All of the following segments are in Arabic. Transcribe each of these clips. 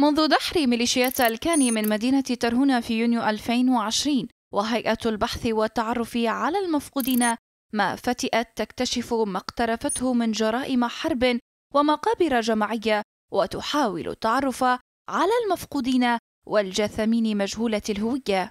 منذ دحر ميليشيات الكاني من مدينة ترهونة في يونيو 2020 وهيئة البحث والتعرف على المفقودين ما فتئت تكتشف ما اقترفته من جرائم حرب ومقابر جماعية وتحاول التعرف على المفقودين والجثامين مجهولة الهوية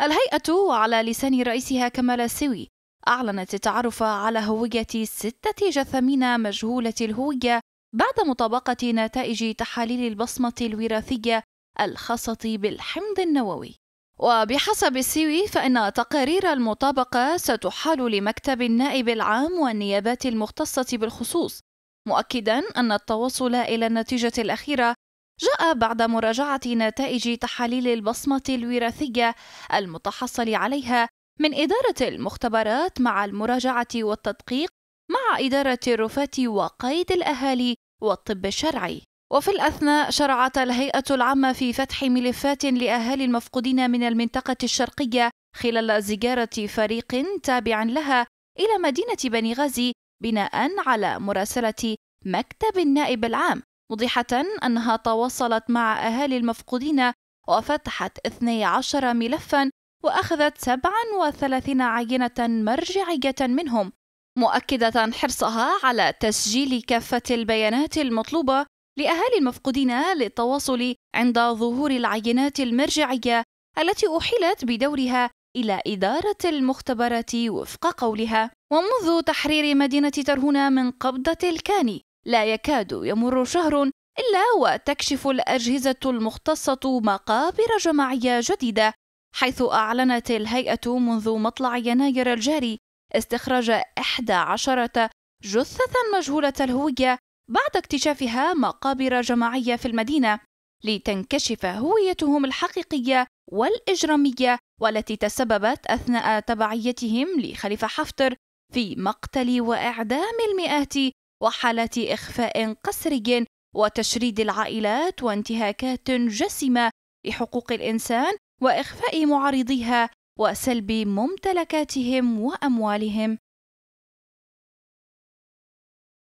الهيئة وعلى لسان رئيسها كمال السوي أعلنت التعرف على هوية ستة جثامين مجهولة الهوية بعد مطابقة نتائج تحاليل البصمة الوراثية الخاصة بالحمض النووي وبحسب السيوي فإن تقارير المطابقة ستحال لمكتب النائب العام والنيابات المختصة بالخصوص مؤكدا أن التوصل إلى النتيجة الأخيرة جاء بعد مراجعة نتائج تحاليل البصمة الوراثية المتحصل عليها من إدارة المختبرات مع المراجعة والتدقيق مع إدارة الرفات وقيد الأهالي والطب الشرعي وفي الأثناء شرعت الهيئة العامة في فتح ملفات لأهالي المفقودين من المنطقة الشرقية خلال زيارة فريق تابع لها إلى مدينة بني غازي بناء على مراسلة مكتب النائب العام مضيحة أنها تواصلت مع أهالي المفقودين وفتحت 12 ملفا وأخذت 37 عينة مرجعية منهم مؤكدة حرصها على تسجيل كافة البيانات المطلوبة لأهالي المفقودين للتواصل عند ظهور العينات المرجعية التي أحيلت بدورها إلى إدارة المختبرات وفق قولها ومنذ تحرير مدينة ترهونة من قبضة الكاني لا يكاد يمر شهر إلا وتكشف الأجهزة المختصة مقابر جماعية جديدة حيث أعلنت الهيئة منذ مطلع يناير الجاري استخراج 11 جثة مجهولة الهوية بعد اكتشافها مقابر جماعية في المدينة لتنكشف هويتهم الحقيقية والإجرامية والتي تسببت أثناء تبعيتهم لخليفة حفتر في مقتل وإعدام المئات وحالات إخفاء قسري وتشريد العائلات وانتهاكات جسمة لحقوق الإنسان وإخفاء معارضيها وسلب ممتلكاتهم واموالهم